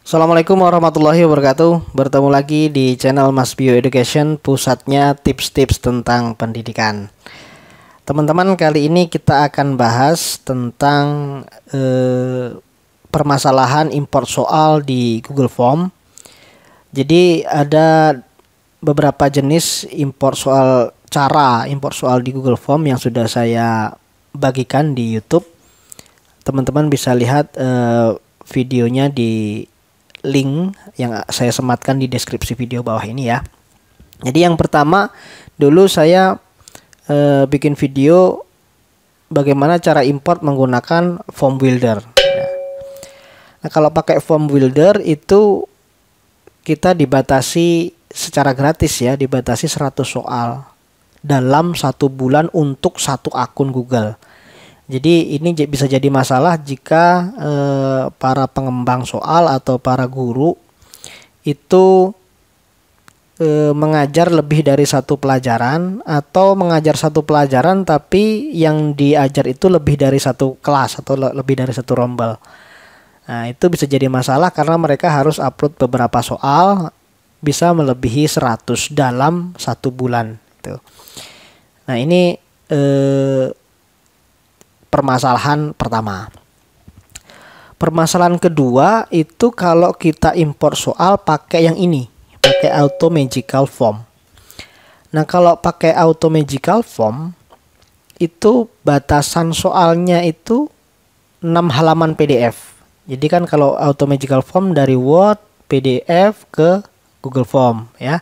Assalamualaikum warahmatullahi wabarakatuh Bertemu lagi di channel Mas Bio Education Pusatnya tips-tips tentang pendidikan Teman-teman kali ini kita akan bahas tentang eh, Permasalahan import soal di Google Form Jadi ada beberapa jenis import soal Cara import soal di Google Form yang sudah saya bagikan di YouTube Teman-teman bisa lihat eh, videonya di link yang saya sematkan di deskripsi video bawah ini ya. Jadi yang pertama dulu saya e, bikin video bagaimana cara import menggunakan form builder. Nah, nah, kalau pakai form builder itu kita dibatasi secara gratis ya, dibatasi 100 soal dalam satu bulan untuk satu akun Google. Jadi ini bisa jadi masalah jika eh, para pengembang soal atau para guru itu eh, mengajar lebih dari satu pelajaran atau mengajar satu pelajaran tapi yang diajar itu lebih dari satu kelas atau lebih dari satu rombel. Nah, itu bisa jadi masalah karena mereka harus upload beberapa soal bisa melebihi 100 dalam satu bulan gitu. Nah, ini eh, permasalahan pertama. Permasalahan kedua itu kalau kita import soal pakai yang ini, pakai auto magical form. Nah, kalau pakai auto magical form itu batasan soalnya itu 6 halaman PDF. Jadi kan kalau auto magical form dari Word, PDF ke Google Form ya.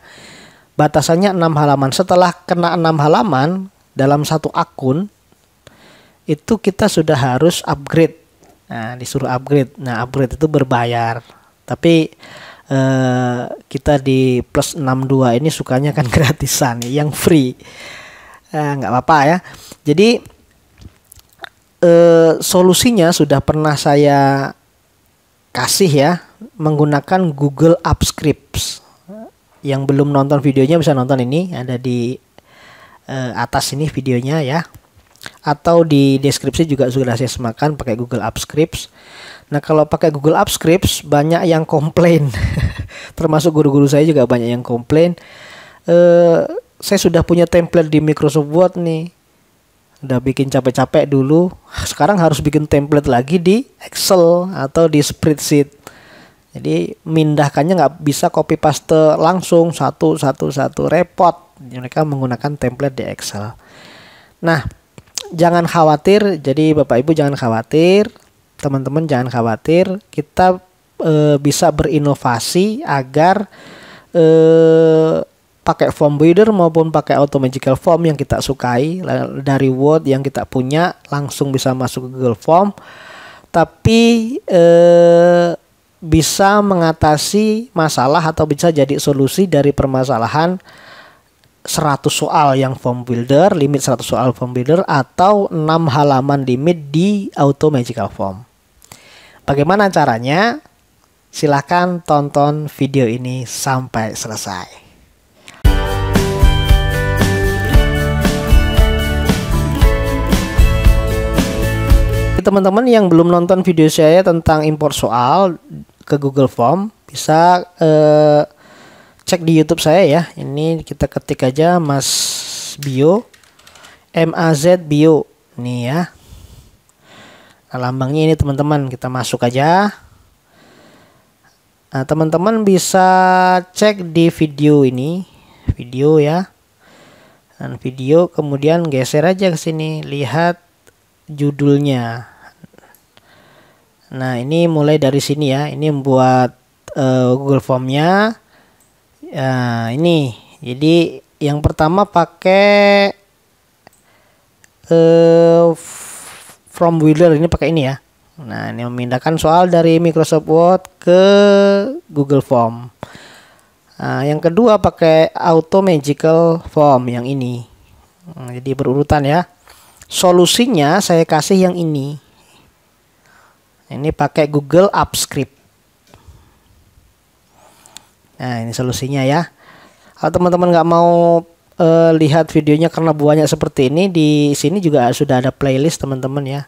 Batasannya 6 halaman. Setelah kena 6 halaman dalam satu akun itu kita sudah harus upgrade. Nah, disuruh upgrade. Nah, upgrade itu berbayar. Tapi eh, kita di plus 62 ini sukanya kan gratisan, yang free. Eh, nggak uh, apa-apa ya. Jadi eh, solusinya sudah pernah saya kasih ya menggunakan Google Scripts. Yang belum nonton videonya bisa nonton ini ada di eh, atas ini videonya ya atau di deskripsi juga sudah saya semakan pakai Google Apps Scripts. Nah, kalau pakai Google Apps Scripts banyak yang komplain. Termasuk guru-guru saya juga banyak yang komplain. Eh saya sudah punya template di Microsoft Word nih. Udah bikin capek-capek dulu. Sekarang harus bikin template lagi di Excel atau di spreadsheet. Jadi mindahkannya nggak bisa copy paste langsung satu satu satu repot. Mereka menggunakan template di Excel. Nah, jangan khawatir. Jadi Bapak Ibu jangan khawatir, teman-teman jangan khawatir. Kita e, bisa berinovasi agar e, pakai form builder maupun pakai auto form yang kita sukai dari Word yang kita punya langsung bisa masuk ke Google Form tapi e, bisa mengatasi masalah atau bisa jadi solusi dari permasalahan 100 soal yang form builder, limit 100 soal form builder atau 6 halaman limit di auto magical form. Bagaimana caranya? Silahkan tonton video ini sampai selesai. teman-teman yang belum nonton video saya tentang import soal ke Google Form bisa eh, cek di YouTube saya ya. Ini kita ketik aja Mas Bio M A Z Bio nih ya. Nah, lambangnya ini teman-teman, kita masuk aja. Nah, teman-teman bisa cek di video ini, video ya. Dan video kemudian geser aja ke sini, lihat judulnya. Nah, ini mulai dari sini ya. Ini membuat uh, eh, Google Formnya Ya ini. Jadi yang pertama pakai uh, from builder ini pakai ini ya. Nah, ini memindahkan soal dari Microsoft Word ke Google Form. Nah, yang kedua pakai Auto Magical Form yang ini. Nah, jadi berurutan ya. Solusinya saya kasih yang ini. Ini pakai Google Apps Script. Nah, ini solusinya ya. Kalau teman-teman nggak mau uh, lihat videonya karena banyak seperti ini, di sini juga sudah ada playlist teman-teman ya.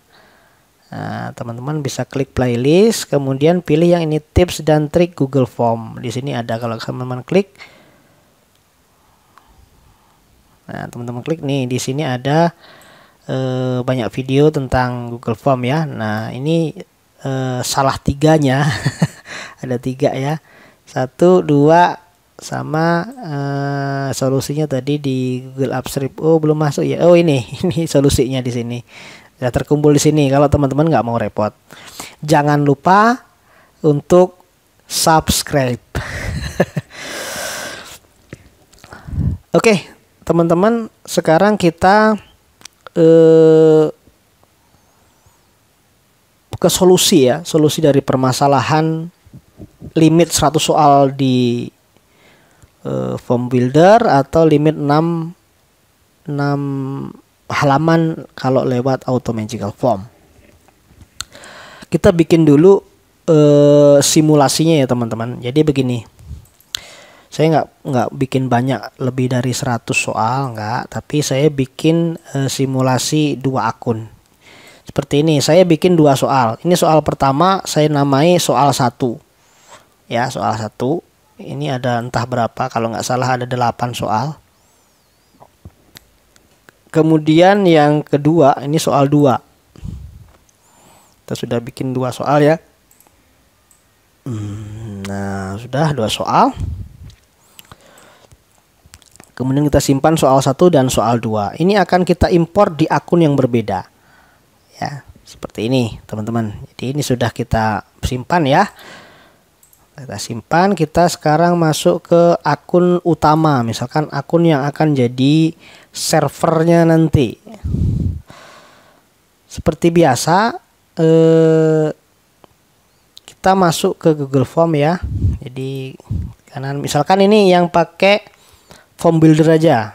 teman nah, teman-teman bisa klik playlist, kemudian pilih yang ini tips dan trik Google Form. Di sini ada kalau teman-teman klik. Nah, teman-teman klik nih, di sini ada eh, banyak video tentang Google Form ya. Nah, ini eh, salah tiganya. ada tiga ya satu dua sama uh, solusinya tadi di Google Apps Script Oh, belum masuk ya. Oh, ini ini solusinya di sini. Ya terkumpul di sini kalau teman-teman nggak mau repot. Jangan lupa untuk subscribe. Oke, okay, teman-teman, sekarang kita uh, ke solusi ya, solusi dari permasalahan limit 100 soal di uh, form builder atau limit 6 6 halaman kalau lewat auto magical form. Kita bikin dulu uh, simulasinya ya teman-teman. Jadi begini. Saya nggak nggak bikin banyak lebih dari 100 soal nggak, tapi saya bikin uh, simulasi dua akun. Seperti ini, saya bikin dua soal. Ini soal pertama saya namai soal satu ya soal satu ini ada entah berapa kalau nggak salah ada delapan soal kemudian yang kedua ini soal dua kita sudah bikin dua soal ya hmm, nah sudah dua soal kemudian kita simpan soal satu dan soal dua ini akan kita impor di akun yang berbeda ya seperti ini teman-teman jadi ini sudah kita simpan ya kita simpan kita sekarang masuk ke akun utama misalkan akun yang akan jadi servernya nanti seperti biasa eh, kita masuk ke Google Form ya jadi kanan misalkan ini yang pakai form builder aja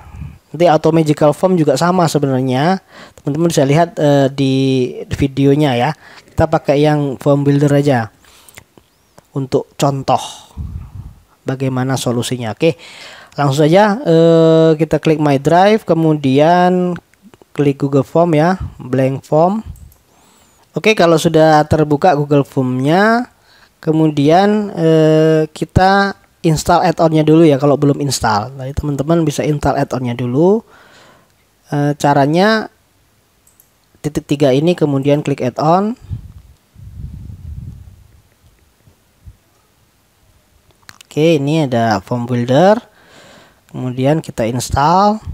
nanti auto magical form juga sama sebenarnya teman-teman bisa lihat eh, di videonya ya kita pakai yang form builder aja untuk contoh bagaimana solusinya. Oke, langsung saja eh, kita klik My Drive, kemudian klik Google Form ya, blank form. Oke, kalau sudah terbuka Google Formnya, kemudian eh, kita install add-onnya dulu ya kalau belum install. Jadi teman-teman bisa install add-onnya dulu. Eh, caranya titik tiga ini kemudian klik add-on. Oke, ini ada form builder. Kemudian kita install. Kita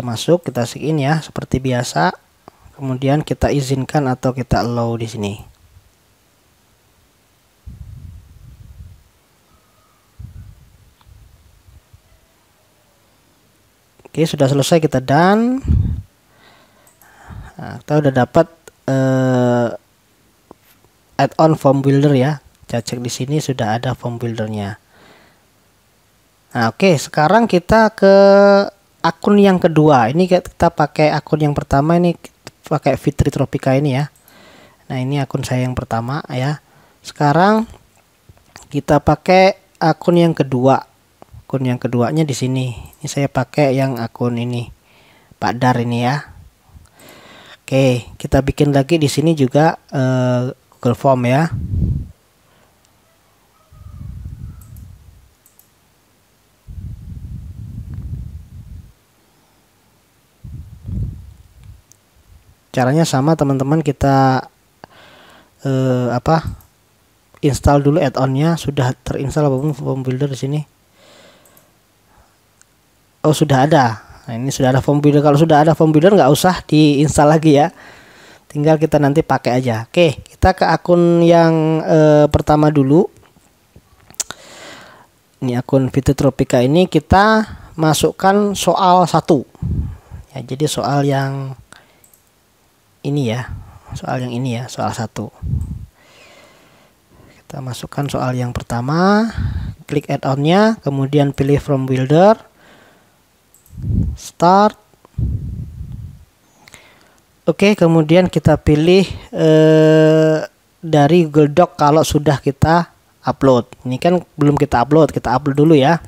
masuk, kita sign ya seperti biasa. Kemudian kita izinkan atau kita allow di sini. Oke, sudah selesai kita dan nah, kita udah dapat uh, add-on form builder ya. Kita cek di sini sudah ada form buildernya. Nah, oke, okay, sekarang kita ke akun yang kedua. Ini kita pakai akun yang pertama ini pakai Fitri Tropika ini ya. Nah, ini akun saya yang pertama ya. Sekarang kita pakai akun yang kedua akun yang keduanya di sini ini saya pakai yang akun ini Pak Dar ini ya Oke kita bikin lagi di sini juga uh, Google Form ya caranya sama teman-teman kita uh, apa install dulu add-onnya sudah terinstall apapun form builder di sini oh sudah ada nah, ini sudah ada form builder kalau sudah ada form builder nggak usah diinstal lagi ya tinggal kita nanti pakai aja oke kita ke akun yang eh, pertama dulu ini akun Vito Tropika ini kita masukkan soal satu ya jadi soal yang ini ya soal yang ini ya soal satu kita masukkan soal yang pertama klik add-onnya kemudian pilih from builder start Oke, okay, kemudian kita pilih eh, dari Google Doc kalau sudah kita upload. Ini kan belum kita upload, kita upload dulu ya.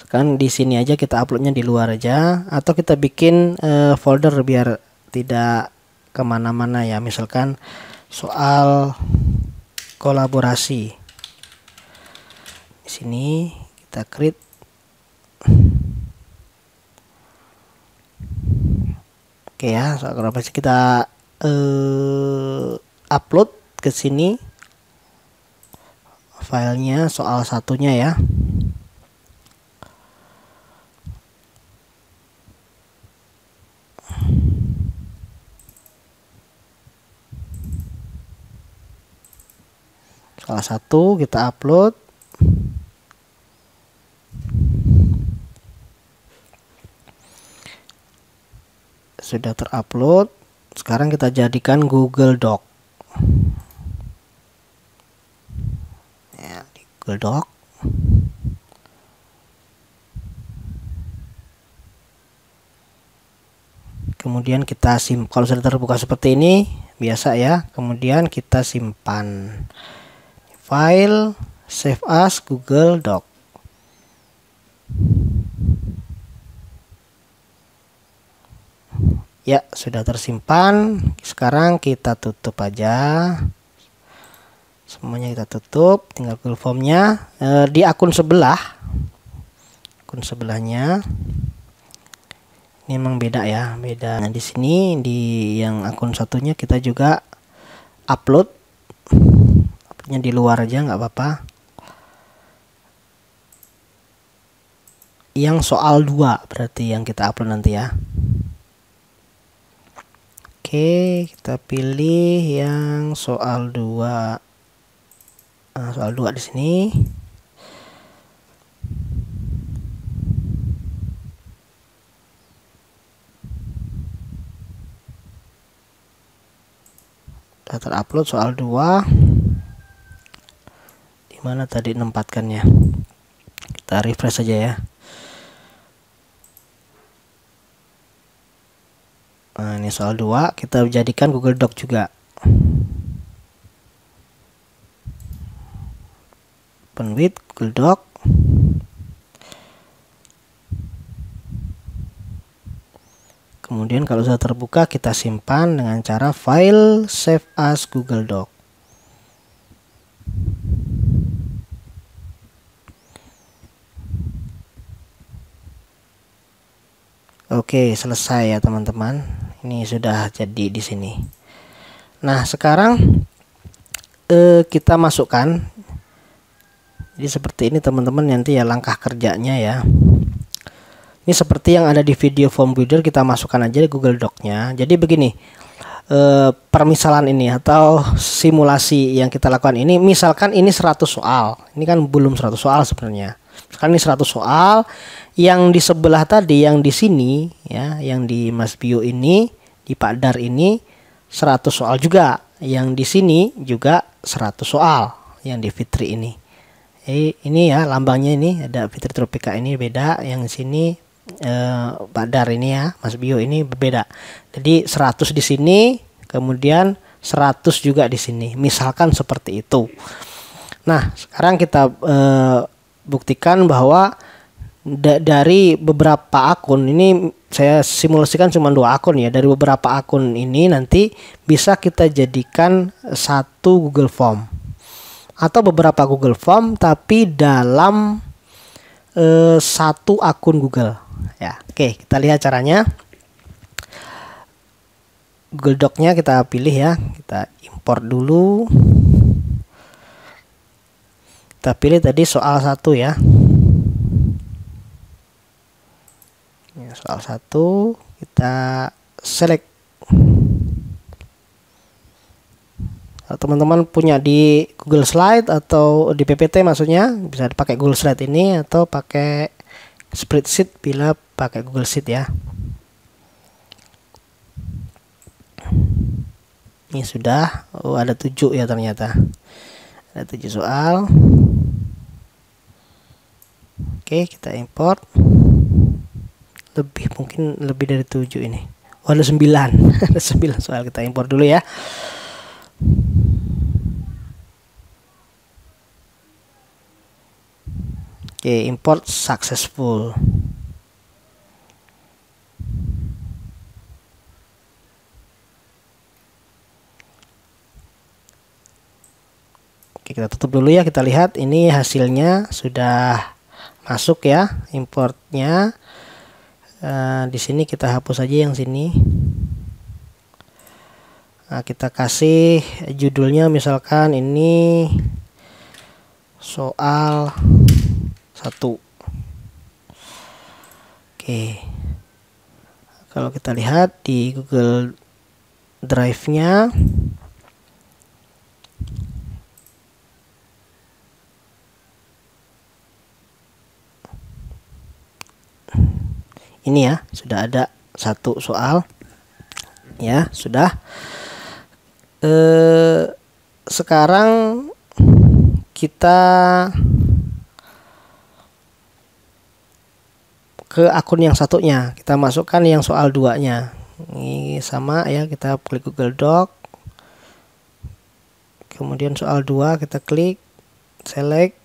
Sekarang di sini aja kita uploadnya di luar aja, atau kita bikin eh, folder biar tidak kemana-mana ya. Misalkan soal kolaborasi. Di sini kita create Oke ya, soal konfirmasi kita uh, upload ke sini filenya soal satunya ya. Salah satu kita upload sudah terupload sekarang kita jadikan Google Doc ya, Google Doc kemudian kita simpan kalau sudah terbuka seperti ini biasa ya kemudian kita simpan file save as Google Doc Ya, sudah tersimpan. Sekarang kita tutup aja. Semuanya kita tutup, tinggal Google formnya e, di akun sebelah. Akun sebelahnya. Ini memang beda ya, beda. Nah, di sini di yang akun satunya kita juga upload. Uploadnya di luar aja nggak apa-apa. Yang soal dua berarti yang kita upload nanti ya. Oke, kita pilih yang soal 2. Nah, soal 2 di sini. Kita terupload soal 2. Di mana tadi menempatkannya? Kita refresh saja ya. Nah, ini soal 2, kita jadikan Google Doc juga. Open with Google Doc. Kemudian kalau sudah terbuka kita simpan dengan cara file save as Google Doc. Oke, selesai ya teman-teman nih sudah jadi di sini nah sekarang eh, kita masukkan jadi seperti ini teman-teman nanti ya langkah kerjanya ya ini seperti yang ada di video form builder kita masukkan aja di Google Doc-nya. Jadi begini, eh, permisalan ini atau simulasi yang kita lakukan ini, misalkan ini 100 soal. Ini kan belum 100 soal sebenarnya. Sekarang ini 100 soal, yang di sebelah tadi yang di sini ya yang di Mas Bio ini di Pak Dar ini 100 soal juga yang di sini juga 100 soal yang di Fitri ini eh, ini ya lambangnya ini ada Fitri Tropika ini beda yang di sini eh, Pak Dar ini ya Mas Bio ini berbeda jadi 100 di sini kemudian 100 juga di sini misalkan seperti itu nah sekarang kita eh, buktikan bahwa da dari beberapa akun ini saya simulasikan cuma dua akun ya dari beberapa akun ini nanti bisa kita jadikan satu Google Form atau beberapa Google Form tapi dalam eh, satu akun Google ya oke kita lihat caranya Google Doc-nya kita pilih ya kita import dulu kita pilih tadi soal satu ya ya, soal satu kita select teman-teman punya di Google Slide atau di PPT maksudnya bisa pakai Google Slide ini atau pakai spreadsheet bila pakai Google Sheet ya ini sudah oh ada tujuh ya ternyata ada tujuh soal oke kita import lebih mungkin lebih dari 7 ini oh, ada 9 ada 9 soal kita impor dulu ya oke okay, import successful Oke, kita tutup dulu ya. Kita lihat ini hasilnya sudah masuk ya importnya uh, di sini kita hapus aja yang sini nah, kita kasih judulnya misalkan ini soal satu oke kalau kita lihat di Google Drive nya ini ya sudah ada satu soal ya sudah eh sekarang kita ke akun yang satunya kita masukkan yang soal duanya ini sama ya kita klik Google Doc kemudian soal 2 kita klik select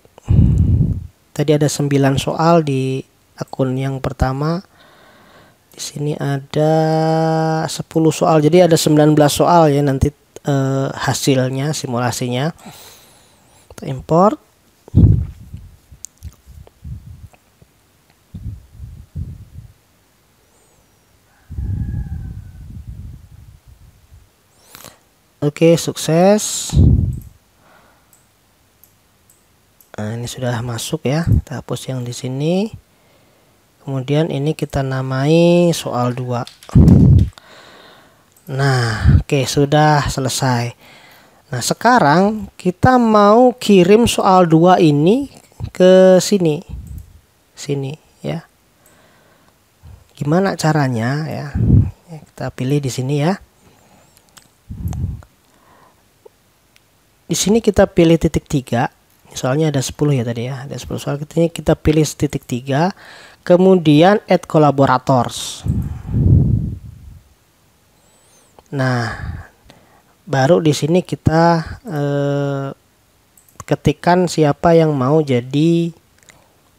tadi ada 9 soal di akun yang pertama di sini ada 10 soal jadi ada 19 soal ya nanti uh, hasilnya simulasinya kita import Oke, sukses. Nah, ini sudah masuk ya. Kita hapus yang di sini kemudian ini kita namai soal 2 nah oke okay, sudah selesai nah sekarang kita mau kirim soal 2 ini ke sini sini ya gimana caranya ya kita pilih di sini ya di sini kita pilih titik tiga soalnya ada 10 ya tadi ya ada 10 soal kita pilih titik tiga kemudian add collaborators nah baru di sini kita eh, ketikan siapa yang mau jadi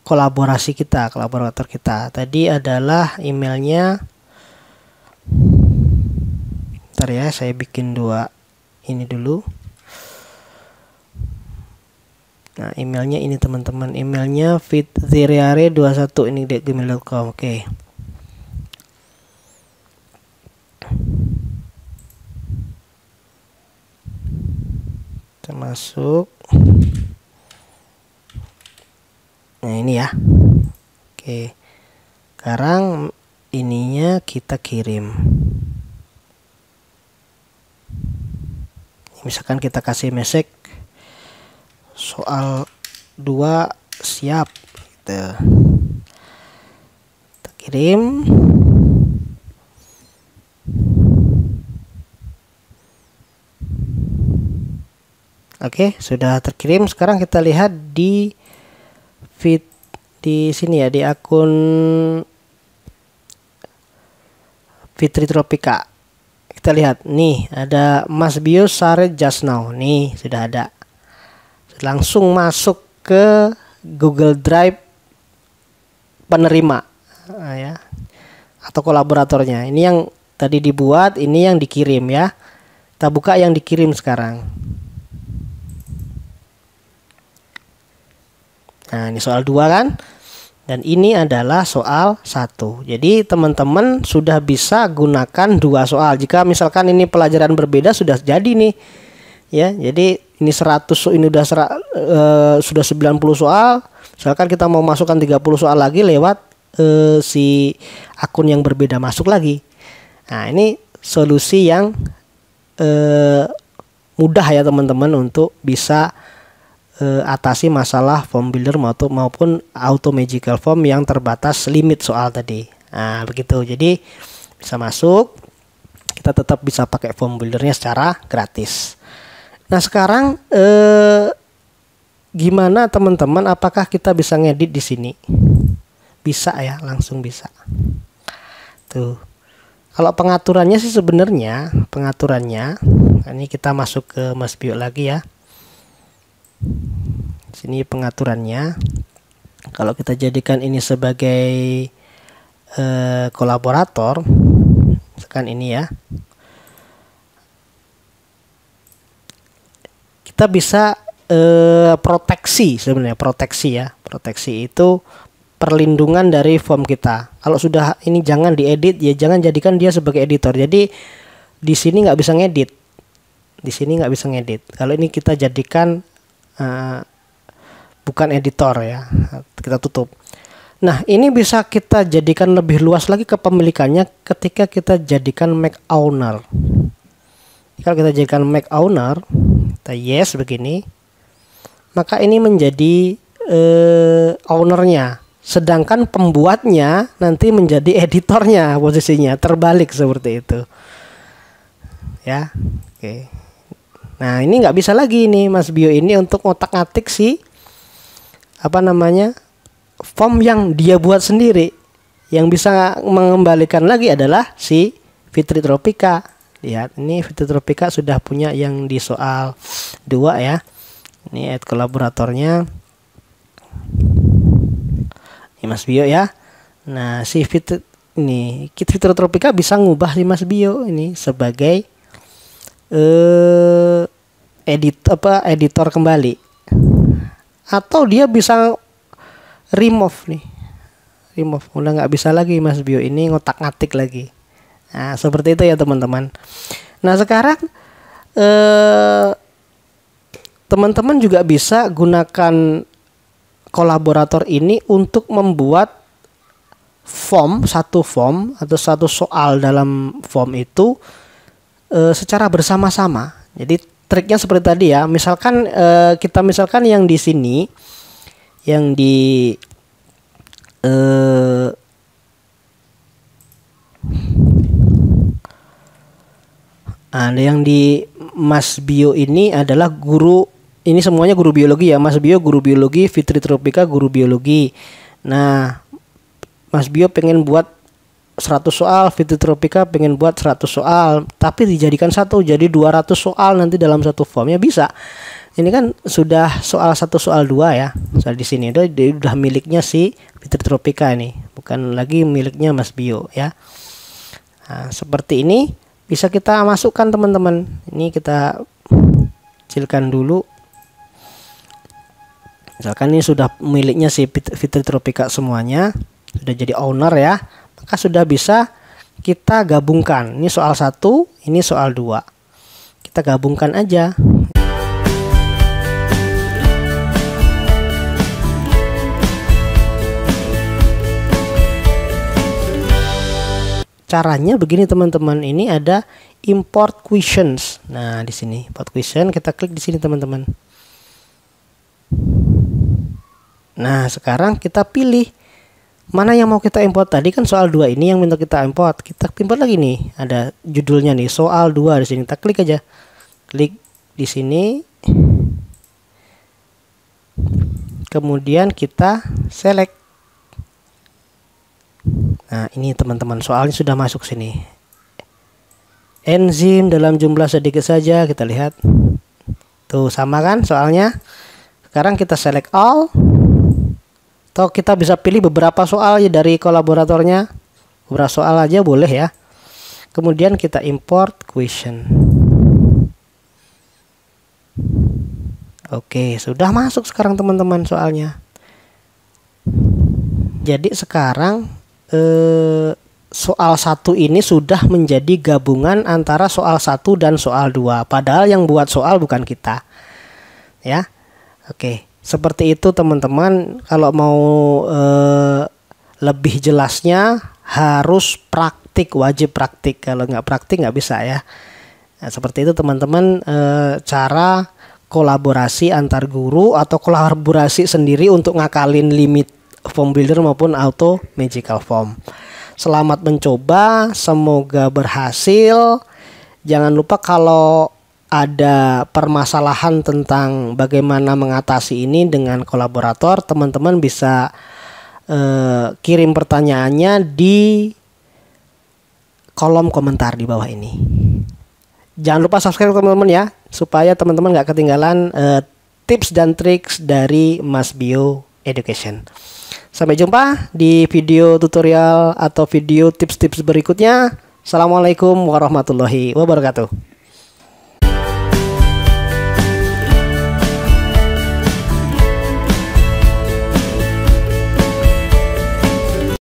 kolaborasi kita kolaborator kita tadi adalah emailnya ntar ya saya bikin dua ini dulu Nah, emailnya ini teman-teman, emailnya fitziriare 21 ini di gmail.com. Oke. Okay. Nah, ini ya. Oke. Sekarang ininya kita kirim. Misalkan kita kasih message soal dua siap gitu kita kirim Oke, sudah terkirim. Sekarang kita lihat di feed di sini ya di akun Fitri Tropika. Kita lihat nih ada Mas Bio Sare Just Now. Nih, sudah ada langsung masuk ke Google Drive penerima ah, ya atau kolaboratornya ini yang tadi dibuat ini yang dikirim ya kita buka yang dikirim sekarang nah ini soal dua kan dan ini adalah soal satu jadi teman-teman sudah bisa gunakan dua soal jika misalkan ini pelajaran berbeda sudah jadi nih ya jadi ini 100 ini udah serak, uh, eh, sudah 90 soal misalkan kita mau masukkan 30 soal lagi lewat uh, si akun yang berbeda masuk lagi nah ini solusi yang uh, mudah ya teman-teman untuk bisa uh, atasi masalah form builder maupun maupun auto magical form yang terbatas limit soal tadi nah begitu jadi bisa masuk kita tetap bisa pakai form buildernya secara gratis. Nah sekarang eh, gimana teman-teman? Apakah kita bisa ngedit di sini? Bisa ya, langsung bisa. Tuh. Kalau pengaturannya sih sebenarnya pengaturannya ini kita masuk ke Mas Bio lagi ya. Sini pengaturannya. Kalau kita jadikan ini sebagai eh, kolaborator, kan ini ya. kita bisa eh, proteksi sebenarnya proteksi ya proteksi itu perlindungan dari form kita kalau sudah ini jangan diedit ya jangan jadikan dia sebagai editor jadi di sini nggak bisa ngedit di sini nggak bisa ngedit kalau ini kita jadikan eh, bukan editor ya kita tutup Nah, ini bisa kita jadikan lebih luas lagi kepemilikannya ketika kita jadikan Mac owner. Kalau kita jadikan Mac owner, kita yes begini maka ini menjadi uh, ownernya sedangkan pembuatnya nanti menjadi editornya posisinya terbalik seperti itu ya oke okay. nah ini nggak bisa lagi ini mas bio ini untuk otak ngatik si apa namanya form yang dia buat sendiri yang bisa mengembalikan lagi adalah si Fitri Tropika lihat ini tropika sudah punya yang di soal dua ya ini add kolaboratornya ini Mas Bio ya nah si fitur ini kit tropika bisa ngubah si Mas Bio ini sebagai eh edit apa editor kembali atau dia bisa remove nih remove udah nggak bisa lagi Mas Bio ini ngotak-ngatik lagi Nah, seperti itu ya teman-teman. Nah, sekarang eh teman-teman juga bisa gunakan kolaborator ini untuk membuat form satu form atau satu soal dalam form itu eh, secara bersama-sama. Jadi triknya seperti tadi ya. Misalkan eh, kita misalkan yang di sini yang di eh ada yang di Mas Bio ini adalah guru ini semuanya guru biologi ya. Mas Bio guru biologi, Fitri Tropika guru biologi. Nah, Mas Bio pengen buat 100 soal, Fitri Tropika pengen buat 100 soal, tapi dijadikan satu jadi 200 soal nanti dalam satu formnya bisa. Ini kan sudah soal satu soal dua ya. Soal di sini itu udah miliknya si Fitri Tropika ini, bukan lagi miliknya Mas Bio ya. Nah, seperti ini bisa kita masukkan teman-teman ini kita kecilkan dulu misalkan ini sudah miliknya si Fitri Tropika semuanya sudah jadi owner ya maka sudah bisa kita gabungkan ini soal satu ini soal dua kita gabungkan aja caranya begini teman-teman ini ada import questions nah di sini import question kita klik di sini teman-teman nah sekarang kita pilih mana yang mau kita import tadi kan soal dua ini yang minta kita import kita import lagi nih ada judulnya nih soal dua di sini kita klik aja klik di sini kemudian kita select Nah, ini teman-teman soalnya sudah masuk sini. Enzim dalam jumlah sedikit saja kita lihat. Tuh, sama kan soalnya? Sekarang kita select all. Atau kita bisa pilih beberapa soal ya dari kolaboratornya. Beberapa soal aja boleh ya. Kemudian kita import question. Oke, sudah masuk sekarang teman-teman soalnya. Jadi sekarang eh, soal satu ini sudah menjadi gabungan antara soal satu dan soal dua. Padahal yang buat soal bukan kita. Ya. Oke, seperti itu teman-teman. Kalau mau eh, lebih jelasnya harus praktik, wajib praktik. Kalau nggak praktik nggak bisa ya. Nah, seperti itu teman-teman eh, cara kolaborasi antar guru atau kolaborasi sendiri untuk ngakalin limit form builder maupun auto magical form. Selamat mencoba, semoga berhasil. Jangan lupa kalau ada permasalahan tentang bagaimana mengatasi ini dengan kolaborator, teman-teman bisa eh, kirim pertanyaannya di kolom komentar di bawah ini. Jangan lupa subscribe teman-teman ya, supaya teman-teman nggak ketinggalan eh, tips dan triks dari Mas Bio Education. Sampai jumpa di video tutorial atau video tips-tips berikutnya. Assalamualaikum warahmatullahi wabarakatuh.